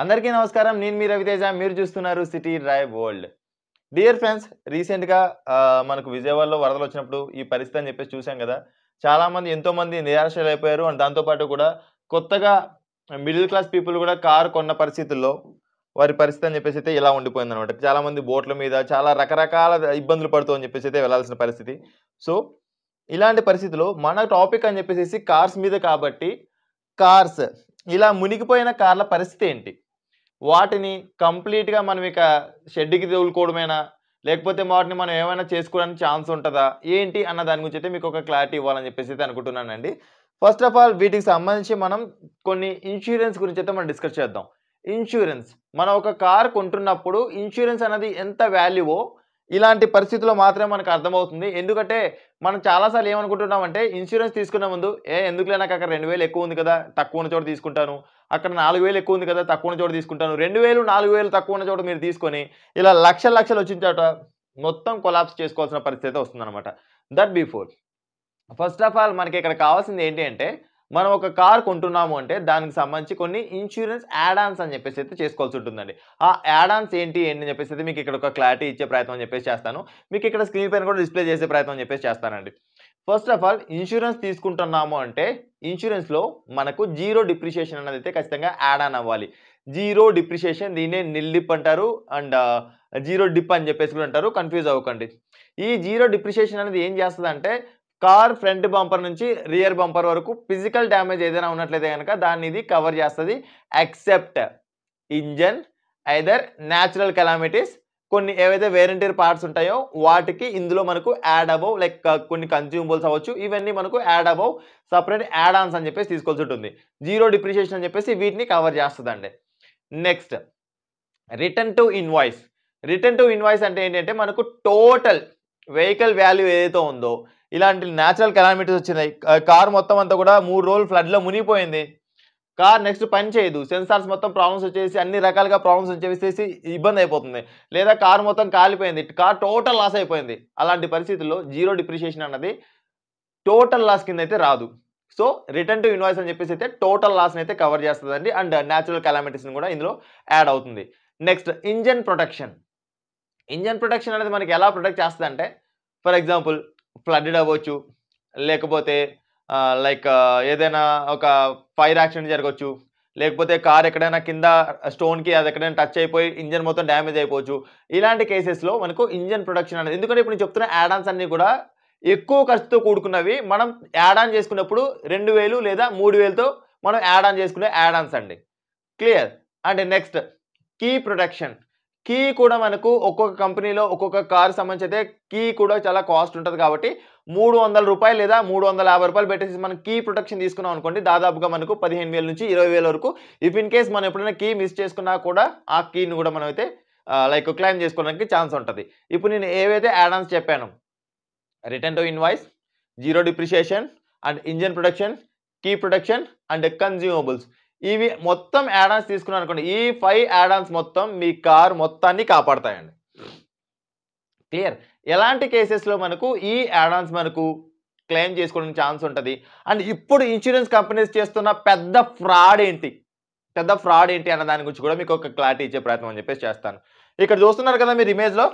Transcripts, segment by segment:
అందరికీ నమస్కారం నేను మీ రవితేజ మీరు చూస్తున్నారు city drive world dear friends రీసెంట్గా మనకు విజయవాడలో వరదలు వచ్చినప్పుడు ఈ పరిస్థితి అని చెప్పేసి చూసాం కదా చాలామంది ఎంతోమంది నిరాశలు అయిపోయారు అండ్ దాంతోపాటు కూడా కొత్తగా మిడిల్ క్లాస్ పీపుల్ కూడా కారు కొన్న పరిస్థితుల్లో వారి పరిస్థితి అని చెప్పేసి అయితే ఇలా ఉండిపోయింది అనమాట చాలామంది బోట్ల మీద చాలా రకరకాల ఇబ్బందులు పడుతూ అని చెప్పేసి అయితే వెళ్ళాల్సిన పరిస్థితి సో ఇలాంటి పరిస్థితిలో మన టాపిక్ అని చెప్పేసి కార్స్ మీద కాబట్టి కార్స్ ఇలా మునిగిపోయిన కార్ల పరిస్థితి ఏంటి వాటిని కంప్లీట్గా మనం ఇక షెడ్కి తగులుకోవడమేనా లేకపోతే వాటిని మనం ఏమైనా చేసుకోవడానికి ఛాన్స్ ఉంటుందా ఏంటి అన్న దాని గురించి అయితే మీకు ఒక క్లారిటీ ఇవ్వాలని చెప్పేసి అనుకుంటున్నానండి ఫస్ట్ ఆఫ్ ఆల్ వీటికి సంబంధించి మనం కొన్ని ఇన్సూరెన్స్ గురించి అయితే మనం డిస్కస్ చేద్దాం ఇన్సూరెన్స్ మనం ఒక కార్ కొంటున్నప్పుడు ఇన్సూరెన్స్ అనేది ఎంత వాల్యూవో ఇలాంటి పరిస్థితుల్లో మాత్రమే మనకు అర్థమవుతుంది ఎందుకంటే మనం చాలాసార్లు ఏమనుకుంటున్నామంటే ఇన్సూరెన్స్ తీసుకునే ముందు ఏ ఎందుకులే నాకు అక్కడ రెండు వేలు ఎక్కువ ఉంది కదా తక్కువ ఉన్న చోట తీసుకుంటాను అక్కడ నాలుగు వేలు ఎక్కువ ఉంది కదా తక్కువ ఉన్న చోట తీసుకుంటాను రెండు వేలు నాలుగు వేలు తక్కువ ఉన్న చోట మీరు తీసుకొని ఇలా లక్షల లక్షలు వచ్చిన చోట మొత్తం కొలాప్స్ చేసుకోవాల్సిన పరిస్థితి వస్తుందన్నమాట that before first of all మనకి ఇక్కడ కావాల్సింది ఏంటి అంటే మనం ఒక కార్ కొంటున్నాము అంటే దానికి సంబంధించి కొన్ని ఇన్సూరెన్స్ యాడాన్స్ అని చెప్పేసి అయితే చేసుకోవాల్సి ఉంటుందండి ఆ యాడాన్స్ ఏంటి ఏంటి అని చెప్పేసి అయితే మీకు ఇక్కడ ఒక క్లారిటీ ఇచ్చే ప్రయత్నం అని చెప్పేసి చేస్తాను మీకు ఇక్కడ స్క్రీన్ పైన కూడా డిస్ప్లే చేసే ప్రయత్నం అని చెప్పేసి చేస్తానండి ఫస్ట్ ఆఫ్ ఆల్ ఇన్సూరెన్స్ తీసుకుంటున్నాము అంటే ఇన్సూరెన్స్లో మనకు జీరో డిప్రిషియేషన్ అనేది అయితే ఖచ్చితంగా యాడ్ ఆన్ అవ్వాలి జీరో డిప్రిషియేషన్ దీన్నే నిల్డిప్ అంటారు అండ్ జీరో డిప్ అని చెప్పేసి కూడా అంటారు కన్ఫ్యూజ్ అవ్వకండి ఈ జీరో డిప్రిషియేషన్ అనేది ఏం చేస్తుంది అంటే కార్ ఫ్రంట్ బంపర్ నుంచి రియర్ బంపర్ వరకు ఫిజికల్ డ్యామేజ్ ఏదైనా ఉన్నట్లయితే కనుక దాన్ని ఇది కవర్ చేస్తుంది except engine either natural calamities కొన్ని ఏవైతే వేరంటీర్ పార్ట్స్ ఉంటాయో వాటికి ఇందులో మనకు యాడ్ అబౌవ్ లైక్ కొన్ని కన్జ్యూమబుల్స్ అవ్వచ్చు ఇవన్నీ మనకు add above separate add ons అని చెప్పేసి తీసుకోవాల్సి ఉంటుంది జీరో డిప్రిషియేషన్ అని చెప్పేసి వీటిని కవర్ చేస్తుందండి next return to invoice return to invoice అంటే ఏంటంటే మనకు టోటల్ వెహికల్ వాల్యూ ఏదైతే ఉందో ఇలాంటి న్యాచురల్ కెలామిటీస్ వచ్చినాయి కార్ మొత్తం అంతా కూడా మూడు రోజులు ఫ్లడ్లో మునిగిపోయింది కార్ నెక్స్ట్ పని చేయదు సెన్సార్స్ మొత్తం ప్రాబ్లమ్స్ వచ్చేసి అన్ని రకాలుగా ప్రాబ్లమ్స్ వచ్చేసి ఇబ్బంది అయిపోతుంది లేదా కార్ మొత్తం కాలిపోయింది కార్ టోటల్ లాస్ అయిపోయింది అలాంటి పరిస్థితుల్లో జీరో డిప్రిషియేషన్ అన్నది టోటల్ లాస్ కింద అయితే రాదు సో రిటర్న్ టు ఇన్వాయిస్ అని చెప్పేసి అయితే టోటల్ లాస్ని అయితే కవర్ చేస్తుందండి అండ్ న్యాచురల్ కెలామిటీస్ని కూడా ఇందులో యాడ్ అవుతుంది next engine protection engine protection అనేది మనకి ఎలా ప్రొటెక్ట్ చేస్తుందంటే ఫర్ ఎగ్జాంపుల్ ఫ్లడ్డెడ్ అవ్వచ్చు లేకపోతే లైక్ ఏదైనా ఒక ఫైర్ యాక్సిడెంట్ జరగవచ్చు లేకపోతే కార్ ఎక్కడైనా కింద స్టోన్కి అది ఎక్కడైనా టచ్ అయిపోయి ఇంజన్ మొత్తం డ్యామేజ్ అయిపోవచ్చు ఇలాంటి కేసెస్లో మనకు ఇంజన్ ప్రొడక్షన్ అనేది ఎందుకంటే ఇప్పుడు చెప్తున్న యాడాన్స్ అన్నీ కూడా ఎక్కువ ఖర్చుతో కూడుకున్నవి మనం యాడ్ ఆన్ చేసుకున్నప్పుడు రెండు వేలు లేదా మూడు వేలతో మనం యాడ్ ఆన్ చేసుకునే యాడాన్స్ అండి clear and next key protection key కూడా మనకు ఒక్కొక్క కంపెనీలో ఒక్కొక్క కారు సంబంధించి అయితే కీ కూడా చాలా కాస్ట్ ఉంటుంది కాబట్టి మూడు వందల రూపాయలు లేదా మూడు వందల యాభై రూపాయలు పెట్టేసి మనం కీ ప్రొటెక్షన్ తీసుకున్నాం అనుకోండి దాదాపుగా మనకు పదిహేను వేల నుంచి ఇరవై వేల వరకు ఇఫ్ ఇన్ కేస్ మనం ఎప్పుడైనా కీ మిస్ చేసుకున్నా కూడా ఆ కీని కూడా మనం అయితే లైక్ క్లైమ్ చేసుకోవడానికి ఛాన్స్ ఉంటుంది ఇప్పుడు నేను ఏవైతే యాడాన్స్ చెప్పాను return to invoice zero depreciation and engine production key production and consumables ఇవి మొత్తం యాడాన్స్ తీసుకున్నారు అనుకోండి ఈ ఫైవ్ యాడాన్స్ మొత్తం మీ కార్ మొత్తాన్ని కాపాడతాయండి క్లియర్ ఎలాంటి కేసెస్లో మనకు ఈ యాడాన్స్ మనకు క్లెయిమ్ చేసుకోవడానికి ఛాన్స్ ఉంటుంది అండ్ ఇప్పుడు ఇన్సూరెన్స్ కంపెనీస్ చేస్తున్న పెద్ద ఫ్రాడ్ ఏంటి పెద్ద ఫ్రాడ్ ఏంటి అన్న దాని గురించి కూడా మీకు ఒక క్లారిటీ ఇచ్చే ప్రయత్నం అని చెప్పేసి చేస్తాను ఇక్కడ చూస్తున్నారు కదా మీరు ఇమేజ్లో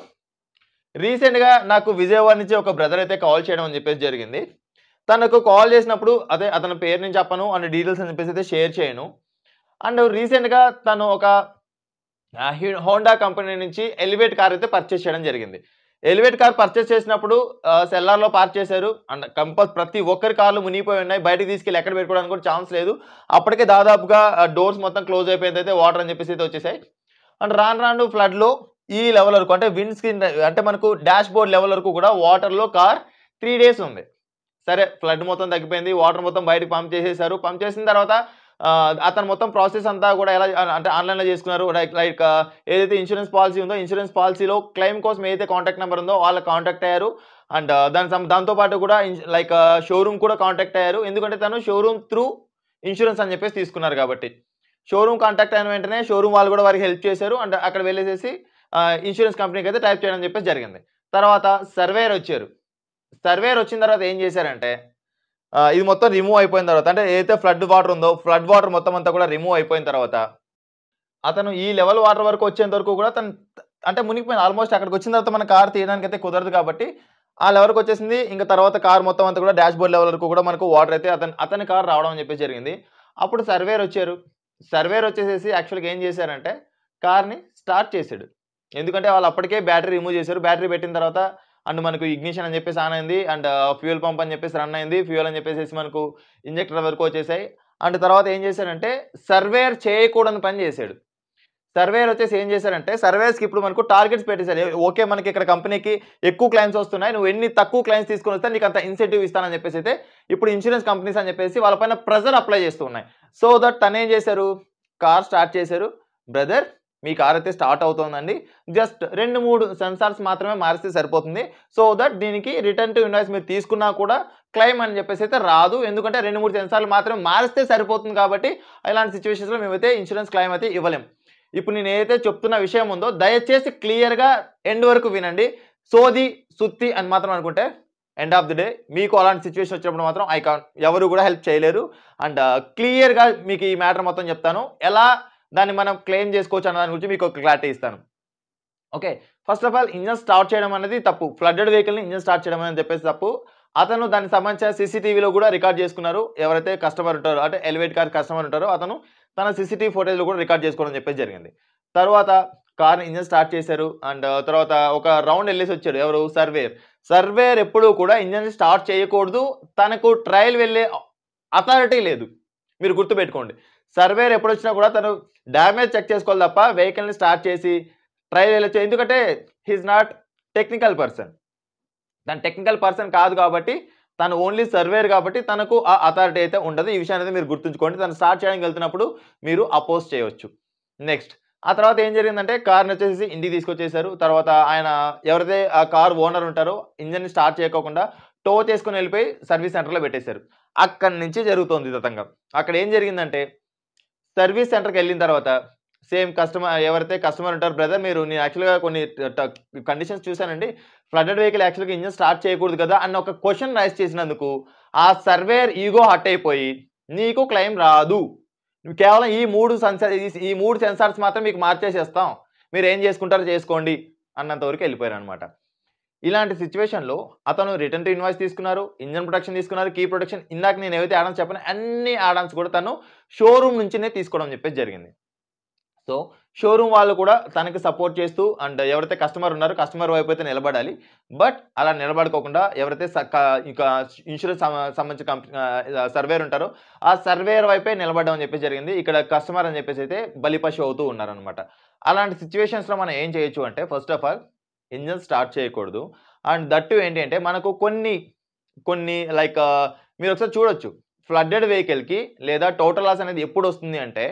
రీసెంట్గా నాకు విజయవాడ నుంచి ఒక బ్రదర్ అయితే కాల్ చేయడం అని చెప్పేసి జరిగింది తనకు కాల్ చేసినప్పుడు అదే అతని పేరు చెప్పను అనే డీటెయిల్స్ అని చెప్పేసి అయితే షేర్ చేయను అండ్ రీసెంట్గా తను ఒక హోండా కంపెనీ నుంచి ఎలివేట్ కార్ అయితే పర్చేస్ చేయడం జరిగింది ఎలివేట్ కార్ పర్చేస్ చేసినప్పుడు సెల్లార్లో పార్క్ చేశారు అండ్ కంపల్స్ ప్రతి ఒక్కరి కార్లు మునిగిపోయి ఉన్నాయి బయటకు తీసుకెళ్ళి ఎక్కడ పెట్టుకోవడానికి కూడా ఛాన్స్ లేదు అప్పటికే దాదాపుగా డోర్స్ మొత్తం క్లోజ్ అయిపోయింది అయితే వాటర్ అని చెప్పేసి అయితే వచ్చేసాయి అండ్ రాను రాను ఫ్లడ్లో ఈ లెవెల్ వరకు అంటే విండ్ స్క్రీన్ అంటే మనకు డాష్ బోర్డ్ లెవెల్ వరకు కూడా వాటర్లో కార్ త్రీ డేస్ ఉంది సరే ఫ్లడ్ మొత్తం తగ్గిపోయింది వాటర్ మొత్తం బయటకు పంప్ చేసేసారు పంప్ చేసిన తర్వాత అతను మొత్తం ప్రాసెస్ అంతా కూడా ఎలా అంటే ఆన్లైన్లో చేసుకున్నారు లైక్ లైక్ ఏదైతే ఇన్సూరెన్స్ పాలసీ ఉందో ఇన్సూరెన్స్ పాలసీలో క్లెయిమ్ కోసం ఏదైతే కాంటాక్ట్ నెంబర్ ఉందో వాళ్ళు కాంటాక్ట్ అయ్యారు అండ్ దాని దాంతోపాటు కూడా లైక్ షోరూమ్ కూడా కాంటాక్ట్ అయ్యారు ఎందుకంటే తను షోరూమ్ త్రూ ఇన్సూరెన్స్ అని చెప్పేసి తీసుకున్నారు కాబట్టి షోరూమ్ కాంటాక్ట్ అయిన వెంటనే షోరూమ్ వాళ్ళు కూడా వారికి హెల్ప్ చేశారు అండ్ అక్కడ వెళ్ళేసేసి ఇన్సూరెన్స్ కంపెనీకి అయితే టైప్ చేయడం చెప్పేసి జరిగింది తర్వాత సర్వేయర్ వచ్చారు సర్వేర్ వచ్చిన తర్వాత ఏం చేశారంటే ఇది మొత్తం రిమూవ్ అయిపోయిన తర్వాత అంటే ఏదైతే ఫ్లడ్ వాటర్ ఉందో ఫ్లడ్ వాటర్ మొత్తం అంతా కూడా రిమూవ్ అయిపోయిన తర్వాత అతను ఈ లెవెల్ వాటర్ వరకు వచ్చేంత వరకు కూడా తను అంటే మునిగిపోయింది ఆల్మోస్ట్ అక్కడికి వచ్చిన తర్వాత మన కార్ తీయడానికి అయితే కుదరదు కాబట్టి ఆ లెవెల్కి వచ్చేసింది ఇంకా తర్వాత కార్ మొత్తం అంతా కూడా డాష్ బోర్డ్ లెవెల్ వరకు కూడా మనకు వాటర్ అయితే అతను అతని కార్ రావడం అని చెప్పి జరిగింది అప్పుడు సర్వేర్ వచ్చారు సర్వేర్ వచ్చేసేసి యాక్చువల్గా ఏం చేశారంటే కార్ని స్టార్ట్ చేశాడు ఎందుకంటే వాళ్ళు అప్పటికే బ్యాటరీ రిమూవ్ చేశారు బ్యాటరీ పెట్టిన తర్వాత అండ్ మనకు ఇగ్నిషన్ అని చెప్పేసి ఆన్ అయింది అండ్ ఫ్యూయల్ పంప్ అని చెప్పేసి రన్ అయింది ఫ్యూయల్ అని చెప్పేసి మనకు ఇంజెక్టర్ వరకు వచ్చేసాయి అండ్ తర్వాత ఏం చేశాడంటే సర్వేర్ చేయకూడని పని చేశాడు సర్వేర్ వచ్చేసి ఏం చేశారంటే సర్వేస్కి ఇప్పుడు మనకు టార్గెట్స్ పెట్టేశారు ఓకే మనకి ఇక్కడ కంపెనీకి ఎక్కువ క్లైంట్స్ వస్తున్నాయి నువ్వు ఎన్ని తక్కువ క్లైంట్స్ తీసుకుని వస్తే నీకు అంత ఇన్సెంటివ్ ఇస్తానని చెప్పేసి అయితే ఇప్పుడు ఇన్సూరెన్స్ కంపెనీస్ అని చెప్పేసి వాళ్ళపైన ప్రెజర్ అప్లై చేస్తున్నాయి సో దట్ తనేం చేశారు కార్ స్టార్ట్ చేశారు బ్రదర్ మీ కార్ అయితే స్టార్ట్ అవుతుందండి జస్ట్ రెండు మూడు సెన్సార్స్ మాత్రమే మారిస్తే సరిపోతుంది సో దట్ దీనికి రిటర్న్ టు ఇన్వాయిస్ మీరు తీసుకున్నా కూడా క్లెయిమ్ అని చెప్పేసి అయితే రాదు ఎందుకంటే రెండు మూడు సెన్సార్లు మాత్రమే మారిస్తే సరిపోతుంది కాబట్టి ఇలాంటి సిచ్యువేషన్స్లో మేమైతే ఇన్సూరెన్స్ క్లెయిమ్ అయితే ఇవ్వలేం ఇప్పుడు నేను ఏదైతే చెప్తున్న విషయం ఉందో దయచేసి క్లియర్గా ఎండ్ వరకు వినండి సోది సుత్తి అని మాత్రం అనుకుంటే ఎండ్ ఆఫ్ ది డే మీకు అలాంటి సిచ్యువేషన్ వచ్చినప్పుడు మాత్రం ఐ ఎవరు కూడా హెల్ప్ చేయలేరు అండ్ క్లియర్గా మీకు ఈ మ్యాటర్ మొత్తం చెప్తాను ఎలా దాన్ని మనం క్లెయిమ్ చేసుకోవచ్చు అన్న దాని గురించి మీకు ఒక క్లారిటీ ఇస్తాను okay first of all engine start చేయడం అనేది తప్పు ఫ్లడ్డెడ్ వెహికల్ని ఇంజన్ స్టార్ట్ చేయడం అనేది చెప్పేసి తప్పు అతను దానికి సంబంధించిన సీసీటీవీలో కూడా రికార్డ్ చేసుకున్నారు ఎవరైతే కస్టమర్ ఉంటారో అంటే ఎలివేట్ కార్ కస్టమర్ ఉంటారో అతను తన సీసీటీవీ ఫోటేజ్లో కూడా రికార్డ్ చేసుకోవడం చెప్పేసి జరిగింది తర్వాత కార్ ఇంజన్ స్టార్ట్ చేశారు అండ్ తర్వాత ఒక రౌండ్ వెళ్ళేసి వచ్చాడు ఎవరు సర్వేర్ సర్వేర్ ఎప్పుడూ కూడా ఇంజన్ స్టార్ట్ చేయకూడదు తనకు ట్రయల్ వెళ్ళే అథారిటీ లేదు మీరు గుర్తుపెట్టుకోండి సర్వేర్ ఎప్పుడు వచ్చినా కూడా తను డ్యామేజ్ చెక్ చేసుకోవాలి తప్ప వెహికల్ని స్టార్ట్ చేసి ట్రైల్ వెళ్ళచ్చు ఎందుకంటే హీఈ్ నాట్ టెక్నికల్ పర్సన్ తను టెక్నికల్ పర్సన్ కాదు కాబట్టి తను ఓన్లీ సర్వేర్ కాబట్టి తనకు ఆ అథారిటీ అయితే ఉండదు ఈ విషయాన్ని మీరు గుర్తుంచుకోండి తను స్టార్ట్ చేయడానికి వెళ్తున్నప్పుడు మీరు అపోజ్ చేయవచ్చు నెక్స్ట్ ఆ తర్వాత ఏం జరిగిందంటే కార్ని వచ్చేసి ఇంటికి తీసుకొచ్చేసారు తర్వాత ఆయన ఎవరైతే ఆ కార్ ఓనర్ ఉంటారో ఇంజన్ని స్టార్ట్ చేయకోకుండా టో చేసుకుని వెళ్ళిపోయి సర్వీస్ సెంటర్లో పెట్టేశారు అక్కడి నుంచి జరుగుతోంది తతంగం అక్కడ ఏం జరిగిందంటే సర్వీస్ సెంటర్కి వెళ్ళిన తర్వాత సేమ్ కస్టమర్ ఎవరైతే కస్టమర్ ఉంటారో బ్రదర్ మీరు నేను యాక్చువల్గా కొన్ని కండిషన్స్ చూశానండి ఫ్లడెడ్ వెహికల్ యాక్చువల్గా ఇంజన్ స్టార్ట్ చేయకూడదు కదా అన్న ఒక క్వశ్చన్ రైస్ చేసినందుకు ఆ సర్వేర్ ఈగో హట్ అయిపోయి నీకు క్లెయిమ్ రాదు కేవలం ఈ మూడు సెన్సార్ ఈ మూడు సెన్సార్స్ మాత్రం మీకు మార్చేసేస్తాం మీరు ఏం చేసుకుంటారో చేసుకోండి అన్నంత వరకు వెళ్ళిపోయారు అనమాట ఇలాంటి సిచ్యువేషన్లో అతను రిటర్న్ టు ఇన్వాయిస్ తీసుకున్నారు ఇంజన్ ప్రొటెక్షన్ తీసుకున్నారు కీ ప్రొటెక్షన్ ఇందాక నేను ఏవైతే ఆడమ్స్ చెప్పాను అన్ని ఆడమ్స్ కూడా తను షోరూమ్ నుంచినే తీసుకోవడం చెప్పేసి జరిగింది సో షోరూమ్ వాళ్ళు కూడా తనకి సపోర్ట్ చేస్తూ అండ్ ఎవరైతే కస్టమర్ ఉన్నారో కస్టమర్ వైపు అయితే నిలబడాలి బట్ అలా నిలబడుకోకుండా ఎవరైతే ఇంకా ఇన్సూరెన్స్ సంబంధించిన కంపెనీ సర్వేర్ ఉంటారో ఆ సర్వేర్ వైపే నిలబడడం అని చెప్పేసి జరిగింది ఇక్కడ కస్టమర్ అని చెప్పేసి అయితే బలిపశు అవుతూ ఉన్నారనమాట అలాంటి సిచ్యువేషన్స్లో మనం ఏం చేయొచ్చు అంటే first of all engine start చేయకూడదు అండ్ దట్టు ఏంటంటే మనకు కొన్ని కొన్ని లైక్ మీరు ఒకసారి చూడొచ్చు ఫ్లడ్డెడ్ వెహికల్కి లేదా టోటల్ లాస్ అనేది ఎప్పుడు వస్తుంది అంటే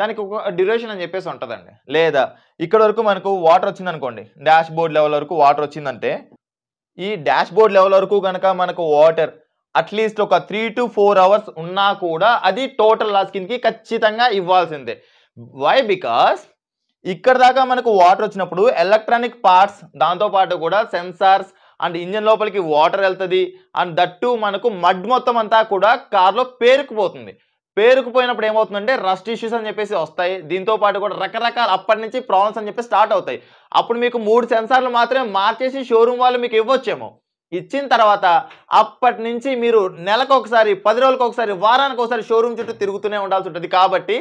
దానికి ఒక డ్యూరేషన్ అని చెప్పేసి ఉంటుందండి లేదా ఇక్కడ వరకు మనకు వాటర్ వచ్చింది అనుకోండి డాష్ బోర్డ్ లెవెల్ వరకు వాటర్ వచ్చిందంటే ఈ డాష్ బోర్డ్ లెవెల్ వరకు కనుక మనకు వాటర్ అట్లీస్ట్ ఒక త్రీ టు ఫోర్ అవర్స్ ఉన్నా కూడా అది టోటల్ లాస్ కిందకి ఖచ్చితంగా ఇవ్వాల్సిందే వై బికాస్ ఇక్కడ దాకా మనకు వాటర్ వచ్చినప్పుడు ఎలక్ట్రానిక్ పార్ట్స్ దాంతోపాటు కూడా సెన్సార్స్ అండ్ ఇంజన్ లోపలికి వాటర్ వెళ్తుంది అండ్ దట్టు మనకు మడ్ మొత్తం అంతా కూడా కార్లో పేరుకుపోతుంది పేరుకుపోయినప్పుడు ఏమవుతుందంటే రస్ట్ ఇష్యూస్ అని చెప్పేసి వస్తాయి దీంతో పాటు కూడా రకరకాల అప్పటి నుంచి ప్రాబ్లమ్స్ అని చెప్పి స్టార్ట్ అవుతాయి అప్పుడు మీకు మూడు సెన్సార్లు మాత్రమే మార్చేసి షోరూమ్ వాళ్ళు మీకు ఇవ్వచ్చేమో ఇచ్చిన తర్వాత అప్పటి నుంచి మీరు నెలకు ఒకసారి పది రోజులకు ఒకసారి వారానికి ఒకసారి షోరూమ్ చుట్టూ తిరుగుతూనే ఉండాల్సి ఉంటుంది కాబట్టి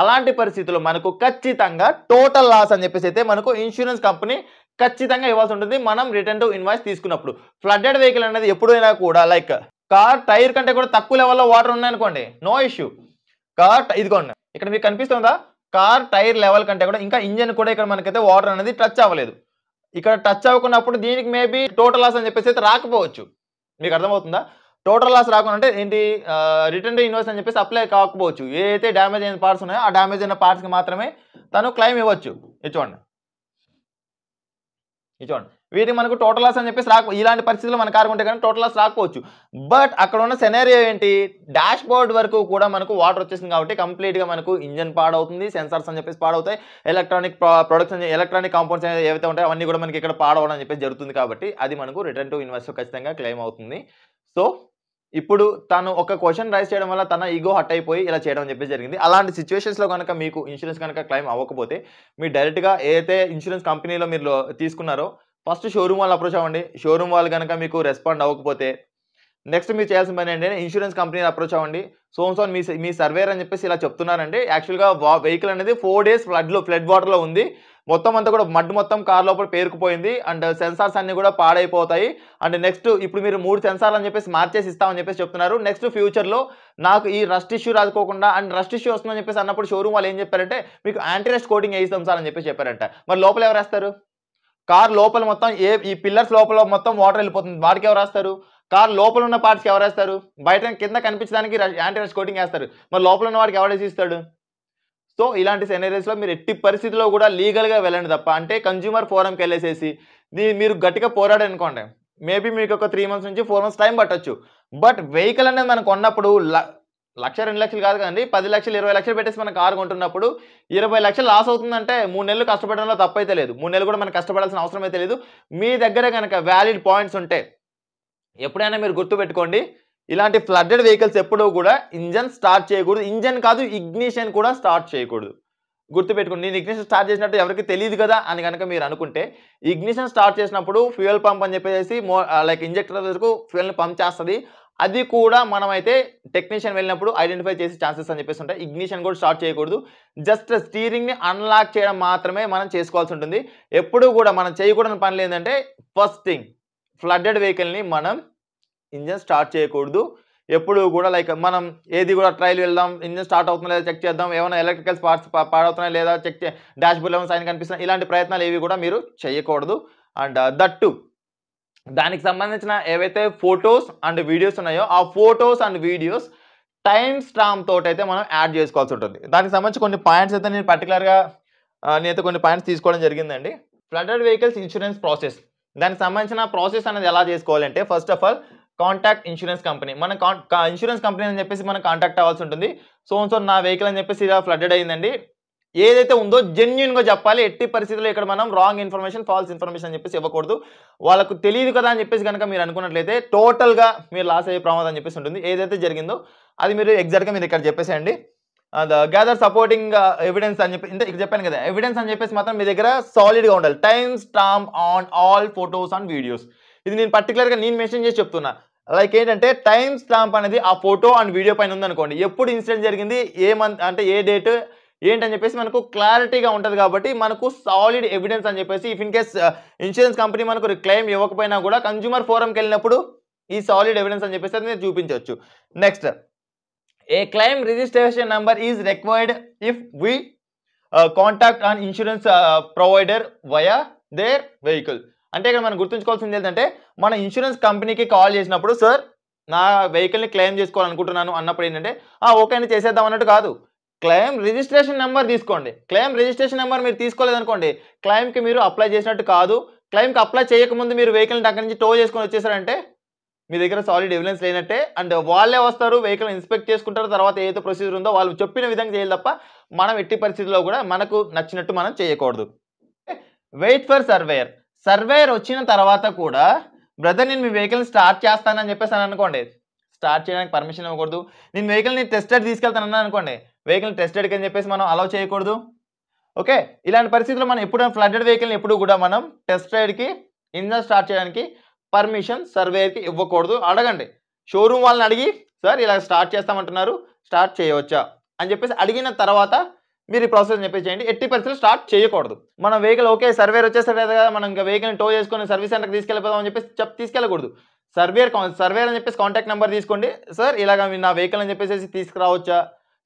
అలాంటి పరిస్థితుల్లో మనకు ఖచ్చితంగా టోటల్ లాస్ అని చెప్పేసి అయితే మనకు ఇన్సూరెన్స్ కంపెనీ ఖచ్చితంగా ఇవ్వాల్సి ఉంటుంది మనం రిటర్న్ టు ఇన్వాయిస్ తీసుకున్నప్పుడు ఫ్లడ్డెడ్ వెహికల్ అనేది ఎప్పుడైనా కూడా లైక్ కార్ టైర్ కంటే కూడా తక్కువ లెవెల్లో వాటర్ ఉన్నాయనుకోండి నో ఇష్యూ కార్ ఇదిగోండి ఇక్కడ మీకు కనిపిస్తుందా కార్ టైర్ లెవెల్ కంటే కూడా ఇంకా ఇంజన్ కూడా ఇక్కడ మనకైతే వాటర్ అనేది టచ్ అవ్వలేదు ఇక్కడ టచ్ అవ్వకున్నప్పుడు దీనికి మేబీ టోటల్ లాస్ అని చెప్పేసి అయితే రాకపోవచ్చు మీకు అర్థమవుతుందా టోటల్ లాస్ రాకుండా అంటే ఏంటి రిటర్న్ టు అని చెప్పేసి అప్లై కాకపోవచ్చు ఏదైతే డ్యామేజ్ అయిన పార్ట్స్ ఉన్నాయో ఆ డ్యామేజ్ అయిన పార్ట్స్కి మాత్రమే తను క్లెయిమ్ ఇవ్వచ్చు చూడండి చూడండి వీటికి మనకు టోటల్ లాస్ అని చెప్పేసి రాకు ఇలాంటి పరిస్థితులు మన కారు ఉంటే కానీ టోటల్ లాస్ రాకపోవచ్చు బట్ అక్కడ ఉన్న సెనేరియో ఏంటి డాష్ బోర్డ్ వరకు కూడా మనకు వాటర్ వచ్చేసింది కాబట్టి కంప్లీట్గా మనకు ఇంజన్ పాడవుతుంది సెన్సార్స్ అని చెప్పేసి పాడవుతాయి ఎలక్ట్రానిక్ ప్రొడక్ట్స్ ఎలక్ట్రానిక్ కాంపౌండ్స్ అనేది ఏవైతే ఉంటాయి అవన్నీ కూడా మనకి ఇక్కడ పాడవడం అని చెప్పేసి జరుగుతుంది కాబట్టి అది మనకు రిటర్న్ టు ఇన్వెస్ట్ ఖచ్చితంగా క్లెయిమ్ అవుతుంది సో ఇప్పుడు తను ఒక క్వశ్చన్ రైస్ చేయడం వల్ల తన ఈగో హట్ అయిపోయి ఇలా చేయడం అని చెప్పేసి జరిగింది అలాంటి సిచ్యువేషన్స్లో కనుక మీకు ఇన్సూరెన్స్ కనుక క్లైమ్ అవ్వకపోతే మీరు డైరెక్ట్గా ఏదైతే ఇన్సూరెన్స్ కంపెనీలో మీరు తీసుకున్నారో ఫస్ట్ షోరూమ్ వాళ్ళు అప్రోచ్ అవ్వండి షోరూమ్ వాళ్ళు కనుక మీకు రెస్పాండ్ అవ్వకపోతే నెక్స్ట్ మీరు చేయాల్సిన పని ఏంటంటే ఇన్సూరెన్స్ కంపెనీని అప్రోచ్ అవ్వండి సోన్ సో మీ మీ సర్వేర్ అని చెప్పేసి ఇలా చెప్తున్నారండి యాక్చువల్గా వెహికల్ అనేది ఫోర్ డేస్ ఫ్లడ్లో ఫ్లడ్ వాటర్లో ఉంది మొత్తం అంతా కూడా మడ్ మొత్తం కార్ లోపల పేరుకుపోయింది అండ్ సెన్సార్స్ అన్ని కూడా పాడైపోతాయి అండ్ నెక్స్ట్ ఇప్పుడు మీరు మూడు సెన్సార్లు అని చెప్పేసి మార్చేసి ఇస్తామని చెప్పేసి చెప్తున్నారు నెక్స్ట్ ఫ్యూచర్లో నాకు ఈ రస్ట్ ఇష్యూ రాదుకోకుండా అండ్ రస్ట్ ఇష్యూ వస్తుందని చెప్పేసి అన్నప్పుడు షోరూమ్ వాళ్ళు ఏం చెప్పారంటే మీకు యాంటీ రస్ట్ కోటింగ్ వేయిస్తాం సార్ అని చెప్పేసి చెప్పారంట మరి లోపల ఎవరు వేస్తారు కార్ లోపల మొత్తం ఏ ఈ పిల్లర్స్ లోపల మొత్తం వాటర్ వెళ్ళిపోతుంది వాటికి ఎవరు వేస్తారు కార్ లోపల ఉన్న పార్ట్స్కి ఎవరు వేస్తారు బయట కింద కనిపించడానికి యాంటీ రష్ కోటింగ్ వేస్తారు మరి లోపల ఉన్న వాడికి ఎవరు ఇస్తాడు సో ఇలాంటి సెనరీస్లో మీరు ఎట్టి పరిస్థితిలో కూడా లీగల్గా వెళ్ళండి తప్ప అంటే కన్జ్యూమర్ ఫోరంకి వెళ్ళేసేసి మీరు గట్టిగా పోరాడు అనుకోండి మేబీ మీకు ఒక త్రీ మంత్స్ నుంచి ఫోర్ మంత్స్ టైం పట్టచ్చు బట్ వెహికల్ అనేది మనం కొన్నప్పుడు లక్ష రెండు లక్షలు కాదు కదండి పది లక్షలు ఇరవై లక్షలు పెట్టేసి మనం కారు కొంటున్నప్పుడు ఇరవై లక్షలు లాస్ అవుతుందంటే మూడు నెలలు కష్టపడడంలో తప్పైతే లేదు మూడు నెలలు కూడా మనం కష్టపడాల్సిన అవసరం అయితే లేదు మీ దగ్గర కనుక వ్యాలిడ్ పాయింట్స్ ఉంటే ఎప్పుడైనా మీరు గుర్తుపెట్టుకోండి ఇలాంటి ఫ్లడ్డెడ్ వెహికల్స్ ఎప్పుడూ కూడా ఇంజన్ స్టార్ట్ చేయకూడదు ఇంజన్ కాదు ఇగ్నిషన్ కూడా స్టార్ట్ చేయకూడదు గుర్తుపెట్టుకోండి నేను ఇగ్నిషన్ స్టార్ట్ చేసినట్టు ఎవరికి తెలియదు కదా అని కనుక మీరు అనుకుంటే ఇగ్నిషన్ స్టార్ట్ చేసినప్పుడు ఫ్యూయల్ పంప్ అని చెప్పేసి లైక్ ఇంజెక్టర్ వరకు ఫ్యూయల్ని పంప్ చేస్తుంది అది కూడా మనమైతే టెక్నీషియన్ వెళ్ళినప్పుడు ఐడెంటిఫై చేసే ఛాన్సెస్ అని చెప్పేసి ఉంటాయి ఇగ్నిషన్ కూడా స్టార్ట్ చేయకూడదు జస్ట్ స్టీరింగ్ని అన్లాక్ చేయడం మాత్రమే మనం చేసుకోవాల్సి ఉంటుంది ఎప్పుడు కూడా మనం చేయకూడని పనులు ఏంటంటే ఫస్ట్ థింగ్ ఫ్లడ్డెడ్ వెహికల్ని మనం ఇంజన్ స్టార్ట్ చేయకూడదు ఎప్పుడు కూడా లైక్ మనం ఏది కూడా ట్రైల్ వెళ్దాం ఇంజన్ స్టార్ట్ అవుతున్నా లేదా చెక్ చేద్దాం ఏమైనా ఎలక్ట్రికల్స్ పార్ట్స్ పాడవుతున్నాయి లేదా చెక్ చే డాష్ బోర్డ్ ఏమైనా సైన్ కనిపిస్తున్నాయి ఇలాంటి ప్రయత్నాలు ఏవి కూడా మీరు చేయకూడదు అండ్ దట్టు uh, దానికి సంబంధించిన ఏవైతే ఫొటోస్ అండ్ వీడియోస్ ఉన్నాయో ఆ photos and videos time stamp తోటి అయితే మనం యాడ్ చేసుకోవాల్సి ఉంటుంది దానికి సంబంధించి కొన్ని పాయింట్స్ అయితే నేను పర్టికులర్గా నేనైతే కొన్ని పాయింట్స్ తీసుకోవడం జరిగిందండి ఫ్లడెడ్ వెహికల్స్ ఇన్సూరెన్స్ ప్రాసెస్ దానికి సంబంధించిన ప్రాసెస్ అనేది ఎలా చేసుకోవాలంటే first of all contact insurance company మన ఇన్సూరెన్స్ కంపెనీ అని చెప్పేసి మనం కాంటాక్ట్ అవ్వాల్సి ఉంటుంది సో సో నా వెహికల్ అని చెప్పేసి ఇలా ఫ్లడెడ్ అయిందండి ఏదైతే ఉందో జెన్యున్గా చెప్పాలి ఎట్టి పరిస్థితుల్లో ఇక్కడ మనం రాంగ్ ఇన్ఫర్మేషన్ ఫాల్స్ ఇన్ఫర్మేషన్ అని చెప్పేసి ఇవ్వకూడదు వాళ్ళకు తెలియదు కదా అని చెప్పేసి కనుక మీరు అనుకున్నట్లయితే టోటల్గా మీరు లాస్ అయ్యే ప్రమాదం అని చెప్పేసి ఉంటుంది ఏదైతే జరిగిందో అది మీరు ఎగ్జాక్ట్గా మీరు ఇక్కడ చెప్పేసేయండి గ్యాదర్ సపోర్టింగ్ ఎవిడెన్స్ అని చెప్పి ఇంకా చెప్పాను కదా ఎవిడెన్స్ అని చెప్పేసి మాత్రం మీ దగ్గర సాలిడ్గా ఉండాలి time stamp on all photos and videos ఇది నేను పర్టికులర్గా నేను మెన్షన్ చేసి చెప్తున్నా లైక్ ఏంటంటే టైమ్ స్టాంప్ అనేది ఆ ఫోటో అండ్ వీడియో పైన ఉందనుకోండి ఎప్పుడు ఇన్సిడెంట్ జరిగింది ఏ మంత్ అంటే ఏ డేట్ ఏంటని చెప్పేసి మనకు క్లారిటీగా ఉంటుంది కాబట్టి మనకు సాలిడ్ ఎవిడెన్స్ అని చెప్పేసి if in case insurance company మనకు క్లెయిమ్ ఇవ్వకపోయినా కూడా కన్జ్యూమర్ ఫోరంకి వెళ్ళినప్పుడు ఈ సాలిడ్ ఎవిడెన్స్ అని చెప్పేసి అది మీరు చూపించవచ్చు next a claim registration number is required if we contact on insurance provider via their vehicle అంటే ఇక్కడ మనం గుర్తుంచుకోవాల్సింది ఏంటంటే మన ఇన్సూరెన్స్ కంపెనీకి కాల్ చేసినప్పుడు సార్ నా వెహికల్ని క్లెయిమ్ చేసుకోవాలనుకుంటున్నాను అన్నప్పుడు ఏంటంటే ఓకే అని చేసేద్దాం అన్నట్టు కాదు క్లెయిమ్ రిజిస్ట్రేషన్ నెంబర్ తీసుకోండి క్లెయిమ్ రిజిస్ట్రేషన్ నెంబర్ మీరు తీసుకోలేదనుకోండి క్లెయిమ్కి మీరు అప్లై చేసినట్టు కాదు క్లెయిమ్కి అప్లై చేయకముందు మీరు వెహికల్ని అక్కడి నుంచి టో చేసుకొని వచ్చేసారంటే మీ దగ్గర సాలిడ్ ఎవిడెన్స్ లేనట్టే అండ్ వాళ్ళే వస్తారు వెహికల్ ఇన్స్పెక్ట్ చేసుకుంటారు తర్వాత ఏదో ప్రొసీజర్ ఉందో వాళ్ళు చెప్పిన విధంగా చేయాలి తప్ప మనం ఎట్టి పరిస్థితుల్లో కూడా మనకు నచ్చినట్టు మనం చేయకూడదు వెయిట్ ఫర్ సర్వేయర్ సర్వేయర్ వచ్చిన తర్వాత కూడా బ్రదర్ నేను మీ వెహికల్ స్టార్ట్ చేస్తానని చెప్పేసి అని అనుకోండి స్టార్ట్ చేయడానికి పర్మిషన్ ఇవ్వకూడదు నేను వెహికల్ని టెస్టర్ తీసుకెళ్తానన్నా అనుకోండి వెహికల్ టెస్టెడ్కి అని చెప్పేసి మనం అలౌ చేయకూడదు ఓకే ఇలాంటి పరిస్థితుల్లో మనం ఎప్పుడు ఫ్లడెడ్ వెహికల్ని ఎప్పుడు కూడా మనం టెస్ట్ రైడ్కి ఇంజన్ స్టార్ట్ చేయడానికి పర్మిషన్ సర్వేయర్కి ఇవ్వకూడదు అడగండి షోరూమ్ వాళ్ళని అడిగి సార్ ఇలా స్టార్ట్ చేస్తామంటున్నారు స్టార్ట్ చేయవచ్చా అని చెప్పేసి అడిగిన తర్వాత మీరు ఈ ప్రాసెస్ చెప్పేసి చేయండి ఎట్టి పరిస్థితులు స్టార్ట్ చేయకూడదు మనం వెహికల్ ఓకే సర్వేర్ వచ్చేసారు కదా మనం ఇంకా వెహికల్ని టో చేసుకుని సర్వీస్ సెంటర్కి తీసుకెళ్ళిపోదాం అని చెప్పేసి చెప్పి తీసుకెళ్ళకూడదు సర్వేర్ సర్వేర్ అని చెప్పేసి కాంటాక్ట్ నెంబర్ తీసుకోండి సార్ ఇలాగ నా వెహికల్ అని చెప్పేసి తీసుకురావచ్చా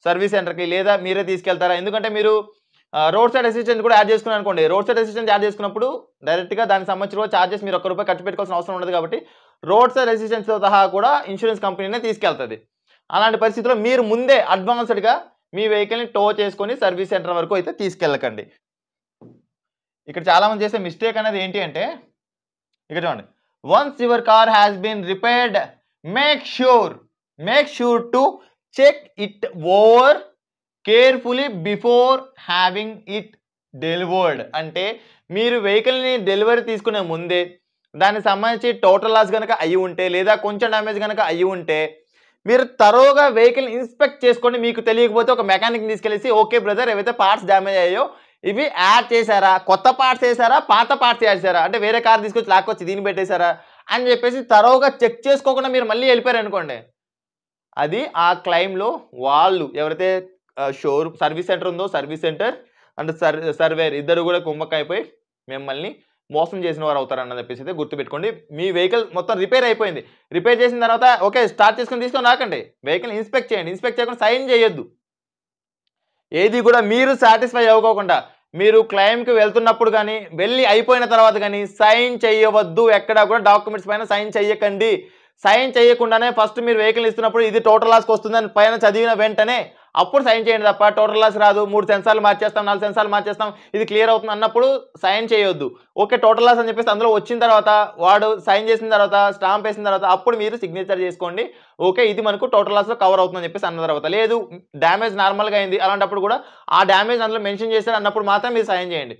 సర్వీస్ సెంటర్కి లేదా మీరే తీసుకెళ్తారా ఎందుకంటే మీరు రోడ్ సైడ్ అసిస్టెంట్ కూడా యాడ్ చేసుకుని అనుకోండి రోడ్ సైడ్ అసిస్టెంట్ యాడ్ చేసుకున్నప్పుడు డైరెక్ట్గా దానికి సంబంధించిన ఛార్జెస్ మీరు ఒక్క రూపాయి ఖర్చు పెట్టుకోవాల్సిన అవసరం ఉండదు కాబట్టి రోడ్ సైడ్ అసిస్టెంట్స్తో సహా కూడా ఇన్సూరెన్స్ కంపెనీనే తీసుకెళ్తుంది అలాంటి పరిస్థితిలో మీరు ముందే అడ్వాన్స్డ్గా మీ వెహికల్ని టో చేసుకొని సర్వీస్ సెంటర్ వరకు అయితే తీసుకెళ్ళకండి ఇక్కడ చాలామంది చేసే మిస్టేక్ అనేది ఏంటి అంటే ఇక్కడ చూడండి once your car has been repaired make sure make sure to check it over carefully before having it delivered అంటే మీరు వెహికల్ని డెలివరీ తీసుకునే ముందే దానికి సంబంధించి టోటల్ లాస్ కనుక అయ్యి ఉంటే లేదా కొంచెం డ్యామేజ్ కనుక అయ్యి ఉంటే మీరు తరోగా వెహికల్ ఇన్స్పెక్ట్ చేసుకొని మీకు తెలియకపోతే ఒక మెకానిక్ తీసుకెళ్ళేసి ఓకే బ్రదర్ ఏవైతే పార్ట్స్ డ్యామేజ్ అయ్యాయో ఇవి యాడ్ చేశారా కొత్త పార్ట్స్ వేసారా పాత పార్ట్స్ చేశారా అంటే వేరే కార్ తీసుకొచ్చి లాక్కొచ్చి దీన్ని పెట్టేశారా అని చెప్పేసి తరోగా చెక్ చేసుకోకుండా మీరు మళ్ళీ వెళ్ళిపోయారు అనుకోండి అది ఆ క్లైమ్లో వాళ్ళు ఎవరైతే షోరూమ్ సర్వీస్ సెంటర్ ఉందో సర్వీస్ సెంటర్ అండ్ సర్వేర్ ఇద్దరు కూడా కుమ్మక్కైపోయి మిమ్మల్ని మోసం చేసిన వారు అవుతారని చెప్పేసి అయితే గుర్తుపెట్టుకోండి మీ వెహికల్ మొత్తం రిపేర్ అయిపోయింది రిపేర్ చేసిన తర్వాత ఓకే స్టార్ట్ చేసుకుని తీసుకొని రాకండి వెహికల్ ఇన్స్పెక్ట్ చేయండి ఇన్స్పెక్ట్ చేయకుండా సైన్ చేయొద్దు ఏది కూడా మీరు సాటిస్ఫై అవ్వకోకుండా మీరు క్లైమ్కి వెళ్తున్నప్పుడు కానీ వెళ్ళి అయిపోయిన తర్వాత కానీ సైన్ చేయవద్దు ఎక్కడా కూడా డాక్యుమెంట్స్ పైన సైన్ చేయకండి సైన్ చేయకుండానే ఫస్ట్ మీరు వెహికల్ ఇస్తున్నప్పుడు ఇది టోటల్ లాస్కి వస్తుందని పైన చదివిన వెంటనే అప్పుడు సైన్ చేయండి తప్ప టోటల్ లాస్ రాదు మూడు సెన్సార్లు మార్చేస్తాం నాలుగు సెన్సార్లు మార్చేస్తాం ఇది క్లియర్ అవుతుంది అన్నప్పుడు సైన్ చేయొద్దు ఓకే టోటల్ లాస్ అని చెప్పేసి అందులో వచ్చిన తర్వాత వాడు సైన్ చేసిన తర్వాత స్టాంప్ వేసిన తర్వాత అప్పుడు మీరు సిగ్నేచర్ చేసుకోండి ఓకే ఇది మనకు టోటల్ లాస్లో కవర్ అవుతుందని చెప్పేసి అన్న తర్వాత లేదు డ్యామేజ్ నార్మల్గా అయింది అలాంటప్పుడు కూడా ఆ డ్యామేజ్ అందులో మెన్షన్ చేశారు అన్నప్పుడు మాత్రం మీరు సైన్ చేయండి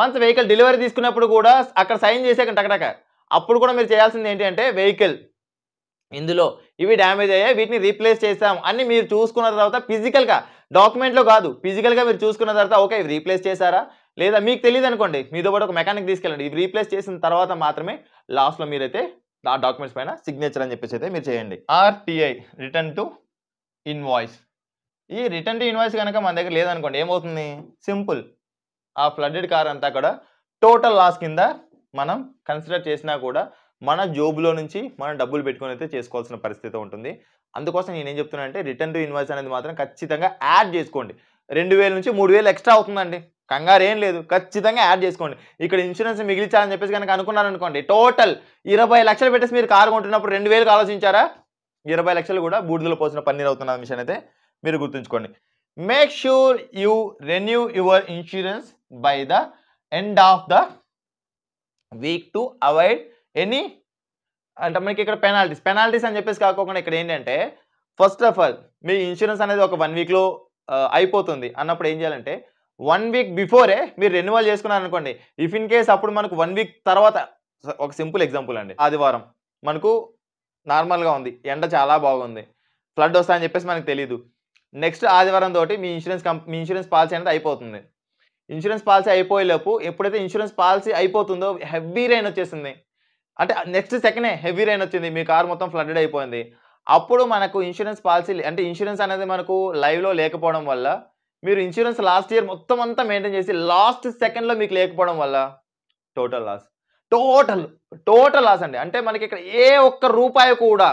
వన్స్ వెహికల్ డెలివరీ తీసుకున్నప్పుడు కూడా అక్కడ సైన్ చేసే టకటక అప్పుడు కూడా మీరు చేయాల్సింది ఏంటి అంటే వెహికల్ ఇందులో ఇవి డ్యామేజ్ అయ్యాయి వీటిని రీప్లేస్ చేస్తాం అని మీరు చూసుకున్న తర్వాత ఫిజికల్గా డాక్యుమెంట్లో కాదు ఫిజికల్గా మీరు చూసుకున్న తర్వాత ఓకే ఇవి రీప్లేస్ చేశారా లేదా మీకు తెలియదు అనుకోండి మీతో పాటు ఒక మెకానిక్ తీసుకెళ్ళండి ఇవి రీప్లేస్ చేసిన తర్వాత మాత్రమే లాస్ట్లో మీరైతే ఆ డాక్యుమెంట్స్ పైన సిగ్నేచర్ అని చెప్పేసి అయితే మీరు చేయండి ఆర్టీఐ రిటర్న్ టు ఇన్వాయిస్ ఈ రిటర్న్ టు ఇన్వాయిస్ కనుక మన దగ్గర లేదనుకోండి ఏమవుతుంది సింపుల్ ఆ ఫ్లడెడ్ కార్ అంతా కూడా టోటల్ లాస్ కింద మనం కన్సిడర్ చేసినా కూడా మన జోబులో నుంచి మనం డబ్బులు పెట్టుకొని అయితే చేసుకోవాల్సిన పరిస్థితి ఉంటుంది అందుకోసం నేనేం చెప్తున్నానంటే రిటర్న్ టు ఇన్వాయిస్ అనేది మాత్రం ఖచ్చితంగా యాడ్ చేసుకోండి రెండు వేల నుంచి మూడు వేలు ఎక్స్ట్రా అవుతుందండి కంగారు ఏం లేదు ఖచ్చితంగా యాడ్ చేసుకోండి ఇక్కడ ఇన్సూరెన్స్ మిగిలిచాలని చెప్పేసి కనుక అనుకున్నారనుకోండి టోటల్ ఇరవై లక్షలు పెట్టేసి మీరు కారు కొంటున్నప్పుడు రెండు వేలు ఆలోచించారా ఇరవై లక్షలు కూడా బూడిదలు పోసిన పన్నీరు అవుతున్న విషయం అయితే మీరు గుర్తుంచుకోండి make sure you renew your insurance by the end of the week to avoid any అంటే మనకి ఇక్కడ పెనాల్టీస్ పెనాల్టీస్ అని చెప్పేసి కాకుండా ఇక్కడ ఏంటంటే ఫస్ట్ ఆఫ్ ఆల్ మీ ఇన్సూరెన్స్ అనేది ఒక వన్ వీక్లో అయిపోతుంది అన్నప్పుడు ఏం చేయాలంటే వన్ వీక్ బిఫోరే మీరు రెన్యువల్ చేసుకున్నారు అనుకోండి ఇఫ్ ఇన్ కేస్ అప్పుడు మనకు వన్ వీక్ తర్వాత ఒక సింపుల్ ఎగ్జాంపుల్ అండి ఆదివారం మనకు నార్మల్గా ఉంది ఎండ చాలా బాగుంది ఫ్లడ్ వస్తాయని చెప్పేసి మనకు తెలియదు నెక్స్ట్ ఆదివారం తోటి మీ ఇన్సూరెన్స్ మీ ఇన్సూరెన్స్ పాలసీ అనేది అయిపోతుంది ఇన్సూరెన్స్ పాలసీ అయిపోయేలోపు ఎప్పుడైతే ఇన్సూరెన్స్ పాలసీ అయిపోతుందో హెవీ రైన్ వచ్చేసింది అంటే నెక్స్ట్ సెకండే హెవీ రైన్ వచ్చింది మీ కార్ మొత్తం ఫ్లడెడ్ అయిపోయింది అప్పుడు మనకు ఇన్సూరెన్స్ పాలసీ అంటే ఇన్సూరెన్స్ అనేది మనకు లైవ్లో లేకపోవడం వల్ల మీరు ఇన్సూరెన్స్ లాస్ట్ ఇయర్ మొత్తం అంతా మెయింటైన్ చేసి లాస్ట్ సెకండ్లో మీకు లేకపోవడం వల్ల total loss total total loss అండి అంటే మనకి ఇక్కడ ఏ ఒక్క రూపాయి కూడా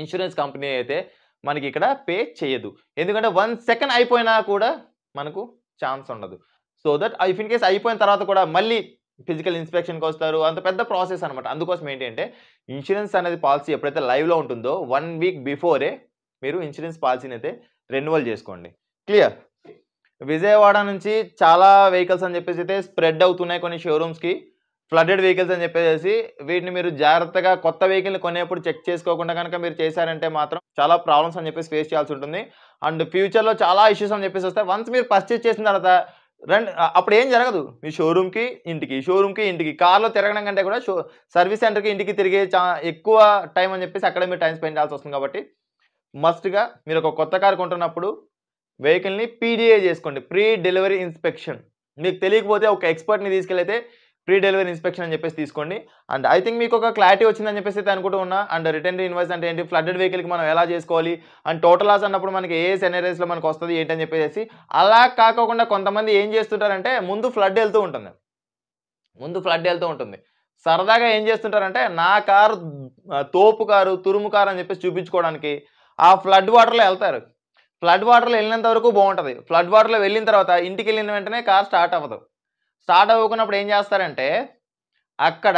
ఇన్సూరెన్స్ కంపెనీ అయితే మనకి ఇక్కడ పే చేయదు ఎందుకంటే వన్ సెకండ్ అయిపోయినా కూడా మనకు ఛాన్స్ ఉండదు so that if in case అయిపోయిన తర్వాత కూడా మళ్ళీ ఫిజికల్ ఇన్స్పెక్షన్కి వస్తారు అంత పెద్ద ప్రాసెస్ అనమాట అందుకోసం ఏంటంటే ఇన్సూరెన్స్ అనేది పాలసీ ఎప్పుడైతే లైవ్లో ఉంటుందో వన్ వీక్ బిఫోరే మీరు ఇన్సూరెన్స్ పాలసీని అయితే రెన్యువల్ చేసుకోండి క్లియర్ విజయవాడ నుంచి చాలా వెహికల్స్ అని చెప్పేసి అయితే స్ప్రెడ్ అవుతున్నాయి కొన్ని షోరూమ్స్కి ఫ్లడెడ్ వెహికల్స్ అని చెప్పేసి వీటిని మీరు జాగ్రత్తగా కొత్త వెహికల్ని కొనేప్పుడు చెక్ చేసుకోకుండా కనుక మీరు చేశారంటే మాత్రం చాలా ప్రాబ్లమ్స్ అని చెప్పేసి ఫేస్ చేయాల్సి ఉంటుంది అండ్ ఫ్యూచర్లో చాలా ఇష్యూస్ అని చెప్పేసి వస్తాయి వన్స్ మీరు పర్చేస్ చేసిన తర్వాత రండి అప్పుడు ఏం జరగదు మీ షోరూమ్కి ఇంటికి షోరూమ్కి ఇంటికి కార్లో తిరగడం కంటే కూడా షో సర్వీస్ సెంటర్కి ఇంటికి తిరిగే చా ఎక్కువ టైం అని చెప్పేసి అక్కడ మీరు టైం స్పెండ్ చేయాల్సి వస్తుంది కాబట్టి మస్ట్గా మీరు ఒక కొత్త కారు కొంటున్నప్పుడు వెహికల్ని పీడిఏ చేసుకోండి ప్రీ డెలివరీ ఇన్స్పెక్షన్ మీకు తెలియకపోతే ఒక ఎక్స్పర్ట్ని తీసుకెళ్ళైతే ఫ్రీ డెలివరీ ఇన్స్పెక్షన్ అని చెప్పేసి తీసుకోండి అండ్ ఐ థింక్ మీకు ఒక క్లారిటీ వచ్చిందని చెప్పేసి అయితే అనుకుంటూ ఉన్నా అండ్ రిటర్న్ ఇన్వాయిస్ అంటే ఏంటి ఫ్లడ్డెడ్ వెహికల్కి మనం ఎలా చేసుకోవాలి అండ్ టోటల్ లాస్ అన్నప్పుడు మనకి ఏ సెనరీస్లో మనకు వస్తుంది ఏంటని చెప్పేసి అలా కాకుండా కొంతమంది ఏం చేస్తుంటారంటే ముందు ఫ్లడ్ వెళ్తూ ఉంటుంది ముందు ఫ్లడ్ వెళ్తూ ఉంటుంది సరదాగా ఏం చేస్తుంటారంటే నా కారు తోపు కారు తురుము కారు అని చెప్పేసి చూపించుకోవడానికి ఆ ఫ్లడ్ వాటర్లో వెళ్తారు ఫ్లడ్ వాటర్లో వెళ్ళినంత వరకు బాగుంటుంది ఫ్లడ్ వాటర్లో వెళ్ళిన తర్వాత ఇంటికి వెళ్ళిన వెంటనే కార్ స్టార్ట్ అవ్వదు స్టార్ట్ అవ్వకున్నప్పుడు ఏం చేస్తారంటే అక్కడ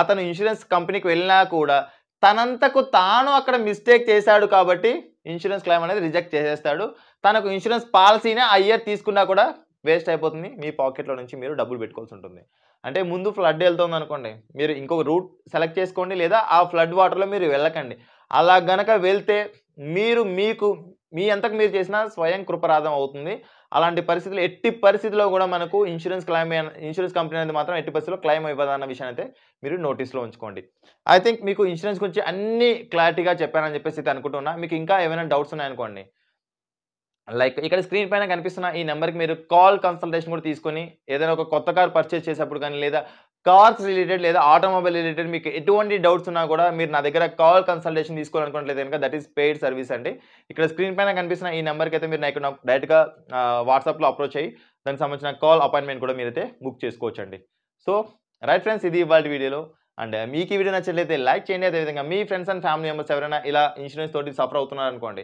అతను ఇన్సూరెన్స్ కంపెనీకి వెళ్ళినా కూడా తనంతకు తాను అక్కడ మిస్టేక్ చేశాడు కాబట్టి ఇన్సూరెన్స్ క్లెయిమ్ అనేది రిజెక్ట్ చేసేస్తాడు తనకు ఇన్సూరెన్స్ పాలసీనే ఆ ఇయర్ తీసుకున్నా కూడా వేస్ట్ అయిపోతుంది మీ పాకెట్లో నుంచి మీరు డబ్బులు పెట్టుకోవాల్సి ఉంటుంది అంటే ముందు ఫ్లడ్ వెళ్తుంది అనుకోండి మీరు ఇంకొక రూట్ సెలెక్ట్ చేసుకోండి లేదా ఆ ఫ్లడ్ వాటర్లో మీరు వెళ్ళకండి అలా గనక వెళ్తే మీరు మీకు మీ అంతకు మీరు చేసిన స్వయం కృపరాధం అవుతుంది అలాంటి పరిస్థితులు ఎట్టి పరిస్థితిలో కూడా మనకు ఇన్సూరెన్స్ క్లైమ్ ఇన్సూరెన్స్ కంపెనీ అనేది మాత్రం ఎట్టి పరిస్థితిలో క్లైమ్ అన్న విషయాన్ని అయితే మీరు నోటీస్లో ఉంచుకోండి ఐ థింక్ మీకు ఇన్సూరెన్స్ గురించి అన్ని క్లారిటీగా చెప్పానని చెప్పేసి అయితే అనుకుంటున్నా మీకు ఇంకా ఏమైనా డౌట్స్ ఉన్నాయనుకోండి లైక్ ఇక్కడ స్క్రీన్ పైన కనిపిస్తున్న ఈ నెంబర్కి మీరు కాల్ కన్సల్టేషన్ కూడా తీసుకొని ఏదైనా ఒక కొత్త కార్ పర్చేస్ చేసేప్పుడు కానీ లేదా కార్స్ రిలేటెడ్ లేదా ఆటోమొబైల్ రిలేటెడ్ మీకు ఎటువంటి డౌట్స్ ఉన్నా కూడా మీరు నా దగ్గర కాల్ కన్సల్టేషన్ తీసుకోవాలనుకుంటే కనుక దట్ ఈస్ పెయిడ్ సర్వీస్ అండి ఇక్కడ స్క్రీన్ పైన కనిపిస్తున్న ఈ నెంబర్కి అయితే మీరు నాకు డైరెక్ట్గా వాట్సాప్లో అప్రోచ్ అయ్యి దానికి సంబంధించిన కాల్ అపాయింట్మెంట్ కూడా మీరైతే బుక్ చేసుకోవచ్చు అండి సో రైట్ ఫ్రెండ్స్ ఇది ఇవాళ వీడియోలో అండ్ uh, మీకు ఈ వీడియో నచ్చినట్లయితే లైక్ చేయండి అదేవిధంగా మీ ఫ్రెండ్స్ అండ్ ఫ్యామిలీ మెంబర్స్ ఎవరైనా ఇలా ఇన్సూరెన్స్ తోటి సఫర్ అవుతున్నారు అనుకోండి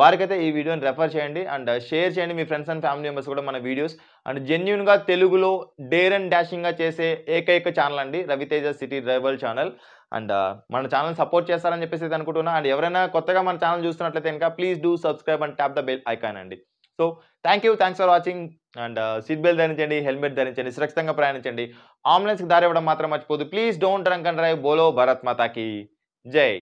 వారికైతే ఈ వీడియోని రెఫర్ చేయండి అండ్ షేర్ చేయండి మీ ఫ్రెండ్స్ అండ్ ఫ్యామిలీ మెంబర్స్ కూడా మన వీడియోస్ అండ్ జెన్యున్గా తెలుగులో డేర్ అండ్ డాషింగ్గా చేసే ఏకైక ఛానల్ అండి Raviteja city rival channel and మన ఛానల్ సపోర్ట్ చేస్తారని చెప్పేసి అనుకుంటున్నా అండ్ ఎవరైనా కొత్తగా మన ఛానల్ చూస్తున్నట్లయితే ఇంకా please do subscribe and tap the bell icon అండి so thank you thanks for watching and seat belt ధరించండి హెల్మెట్ ధరించండి సురక్షితంగా ప్రయాణించండి అంబులెన్స్కి దారి ఇవ్వడం మాత్రం మర్చిపోదు please don't drink and drive బోలో భరత్ మాతాకి జై